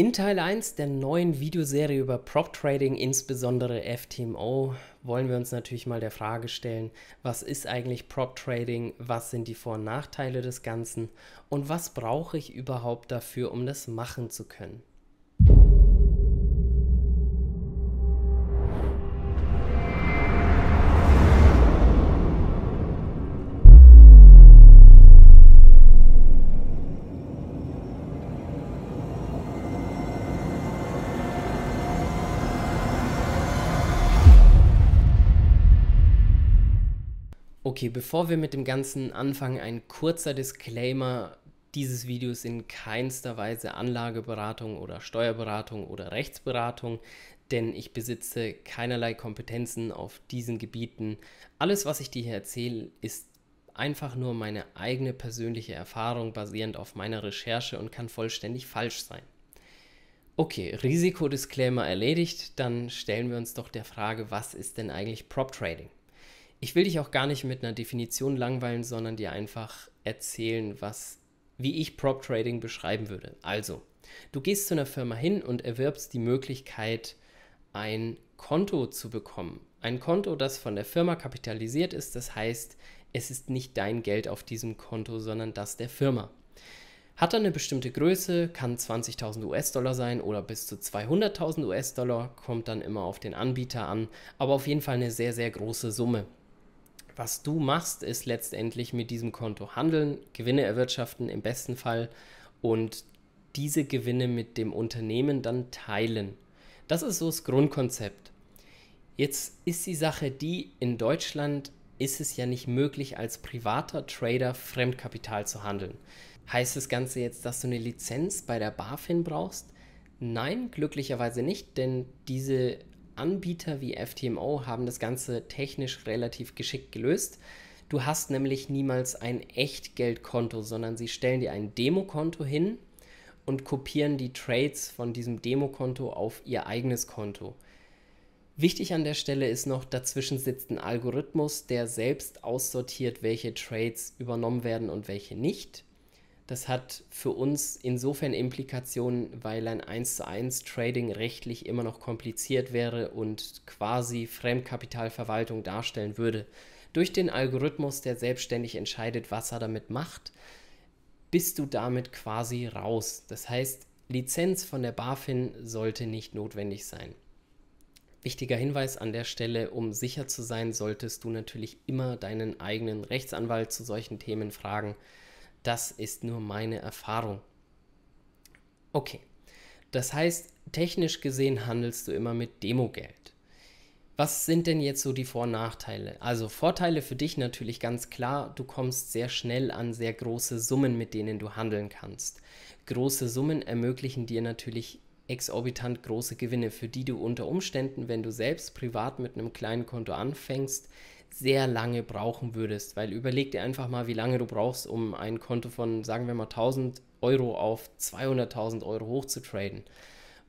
In Teil 1 der neuen Videoserie über Prop Trading, insbesondere FTMO, wollen wir uns natürlich mal der Frage stellen, was ist eigentlich Prop Trading, was sind die Vor- und Nachteile des Ganzen und was brauche ich überhaupt dafür, um das machen zu können. Okay, bevor wir mit dem Ganzen anfangen, ein kurzer Disclaimer. Dieses Video ist in keinster Weise Anlageberatung oder Steuerberatung oder Rechtsberatung, denn ich besitze keinerlei Kompetenzen auf diesen Gebieten. Alles, was ich dir hier erzähle, ist einfach nur meine eigene persönliche Erfahrung basierend auf meiner Recherche und kann vollständig falsch sein. Okay, Risikodisclaimer erledigt, dann stellen wir uns doch der Frage, was ist denn eigentlich Prop Trading? Ich will dich auch gar nicht mit einer Definition langweilen, sondern dir einfach erzählen, was, wie ich Prop Trading beschreiben würde. Also, du gehst zu einer Firma hin und erwirbst die Möglichkeit, ein Konto zu bekommen. Ein Konto, das von der Firma kapitalisiert ist. Das heißt, es ist nicht dein Geld auf diesem Konto, sondern das der Firma. Hat dann eine bestimmte Größe, kann 20.000 US-Dollar sein oder bis zu 200.000 US-Dollar, kommt dann immer auf den Anbieter an, aber auf jeden Fall eine sehr, sehr große Summe. Was du machst, ist letztendlich mit diesem Konto handeln, Gewinne erwirtschaften im besten Fall und diese Gewinne mit dem Unternehmen dann teilen. Das ist so das Grundkonzept. Jetzt ist die Sache die, in Deutschland ist es ja nicht möglich, als privater Trader Fremdkapital zu handeln. Heißt das Ganze jetzt, dass du eine Lizenz bei der BaFin brauchst? Nein, glücklicherweise nicht, denn diese Anbieter wie FTMO haben das Ganze technisch relativ geschickt gelöst. Du hast nämlich niemals ein Echtgeldkonto, sondern sie stellen dir ein Demokonto hin und kopieren die Trades von diesem Demokonto auf ihr eigenes Konto. Wichtig an der Stelle ist noch, dazwischen sitzt ein Algorithmus, der selbst aussortiert, welche Trades übernommen werden und welche nicht. Das hat für uns insofern Implikationen, weil ein 1 zu 1 Trading rechtlich immer noch kompliziert wäre und quasi Fremdkapitalverwaltung darstellen würde. Durch den Algorithmus, der selbstständig entscheidet, was er damit macht, bist du damit quasi raus. Das heißt, Lizenz von der BaFin sollte nicht notwendig sein. Wichtiger Hinweis an der Stelle, um sicher zu sein, solltest du natürlich immer deinen eigenen Rechtsanwalt zu solchen Themen fragen. Das ist nur meine Erfahrung. Okay, das heißt, technisch gesehen handelst du immer mit Demogeld. Was sind denn jetzt so die Vor- und Nachteile? Also Vorteile für dich natürlich ganz klar, du kommst sehr schnell an sehr große Summen, mit denen du handeln kannst. Große Summen ermöglichen dir natürlich exorbitant große Gewinne, für die du unter Umständen, wenn du selbst privat mit einem kleinen Konto anfängst, sehr lange brauchen würdest, weil überleg dir einfach mal, wie lange du brauchst, um ein Konto von, sagen wir mal, 1000 Euro auf 200.000 Euro hochzutraden.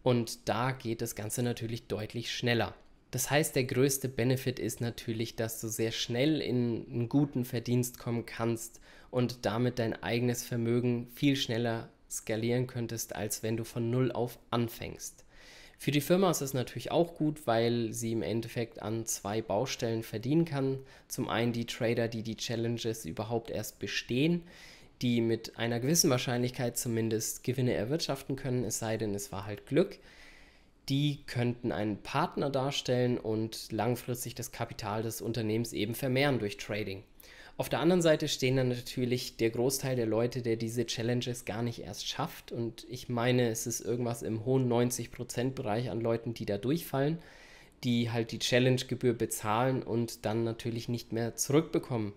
Und da geht das Ganze natürlich deutlich schneller. Das heißt, der größte Benefit ist natürlich, dass du sehr schnell in einen guten Verdienst kommen kannst und damit dein eigenes Vermögen viel schneller skalieren könntest, als wenn du von null auf anfängst. Für die Firma ist es natürlich auch gut, weil sie im Endeffekt an zwei Baustellen verdienen kann. Zum einen die Trader, die die Challenges überhaupt erst bestehen, die mit einer gewissen Wahrscheinlichkeit zumindest Gewinne erwirtschaften können, es sei denn, es war halt Glück. Die könnten einen Partner darstellen und langfristig das Kapital des Unternehmens eben vermehren durch Trading. Auf der anderen Seite stehen dann natürlich der Großteil der Leute, der diese Challenges gar nicht erst schafft. Und ich meine, es ist irgendwas im hohen 90%-Bereich an Leuten, die da durchfallen, die halt die Challenge-Gebühr bezahlen und dann natürlich nicht mehr zurückbekommen.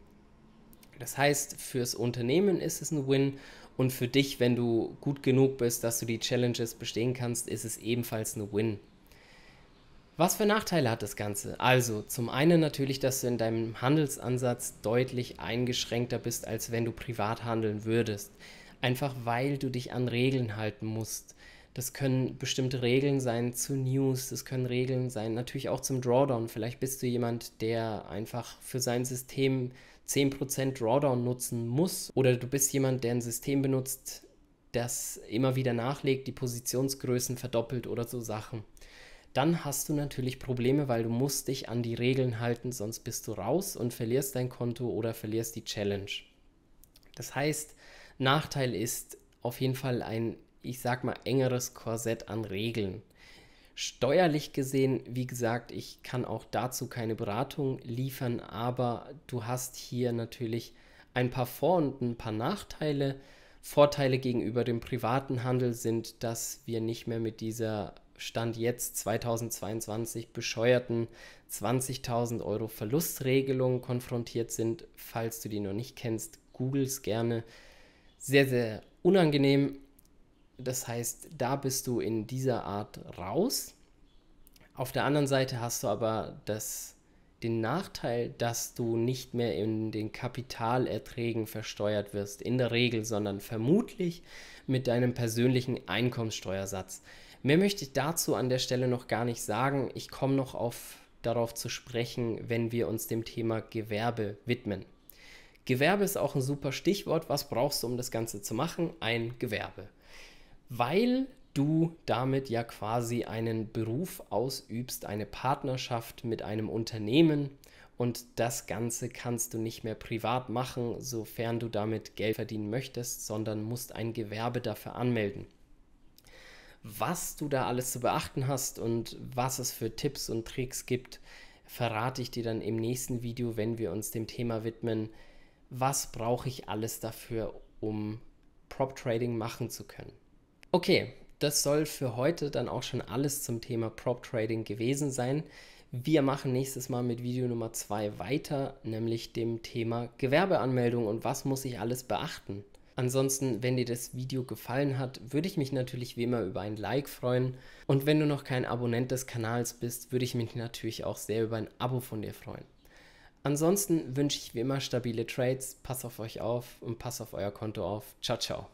Das heißt, fürs Unternehmen ist es ein Win und für dich, wenn du gut genug bist, dass du die Challenges bestehen kannst, ist es ebenfalls ein Win. Was für Nachteile hat das Ganze? Also, zum einen natürlich, dass du in deinem Handelsansatz deutlich eingeschränkter bist, als wenn du privat handeln würdest. Einfach weil du dich an Regeln halten musst. Das können bestimmte Regeln sein zu News, das können Regeln sein, natürlich auch zum Drawdown. Vielleicht bist du jemand, der einfach für sein System 10% Drawdown nutzen muss. Oder du bist jemand, der ein System benutzt, das immer wieder nachlegt, die Positionsgrößen verdoppelt oder so Sachen dann hast du natürlich Probleme, weil du musst dich an die Regeln halten, sonst bist du raus und verlierst dein Konto oder verlierst die Challenge. Das heißt, Nachteil ist auf jeden Fall ein, ich sag mal, engeres Korsett an Regeln. Steuerlich gesehen, wie gesagt, ich kann auch dazu keine Beratung liefern, aber du hast hier natürlich ein paar Vor- und ein paar Nachteile. Vorteile gegenüber dem privaten Handel sind, dass wir nicht mehr mit dieser Stand jetzt 2022 bescheuerten 20.000 Euro Verlustregelung konfrontiert sind. Falls du die noch nicht kennst, googles gerne. Sehr, sehr unangenehm. Das heißt, da bist du in dieser Art raus. Auf der anderen Seite hast du aber das, den Nachteil, dass du nicht mehr in den Kapitalerträgen versteuert wirst, in der Regel, sondern vermutlich mit deinem persönlichen Einkommenssteuersatz. Mehr möchte ich dazu an der Stelle noch gar nicht sagen. Ich komme noch auf, darauf zu sprechen, wenn wir uns dem Thema Gewerbe widmen. Gewerbe ist auch ein super Stichwort. Was brauchst du, um das Ganze zu machen? Ein Gewerbe. Weil du damit ja quasi einen Beruf ausübst, eine Partnerschaft mit einem Unternehmen und das Ganze kannst du nicht mehr privat machen, sofern du damit Geld verdienen möchtest, sondern musst ein Gewerbe dafür anmelden. Was du da alles zu beachten hast und was es für Tipps und Tricks gibt, verrate ich dir dann im nächsten Video, wenn wir uns dem Thema widmen, was brauche ich alles dafür, um Prop Trading machen zu können. Okay, das soll für heute dann auch schon alles zum Thema Prop Trading gewesen sein. Wir machen nächstes Mal mit Video Nummer 2 weiter, nämlich dem Thema Gewerbeanmeldung und was muss ich alles beachten. Ansonsten, wenn dir das Video gefallen hat, würde ich mich natürlich wie immer über ein Like freuen. Und wenn du noch kein Abonnent des Kanals bist, würde ich mich natürlich auch sehr über ein Abo von dir freuen. Ansonsten wünsche ich wie immer stabile Trades, pass auf euch auf und pass auf euer Konto auf. Ciao, ciao.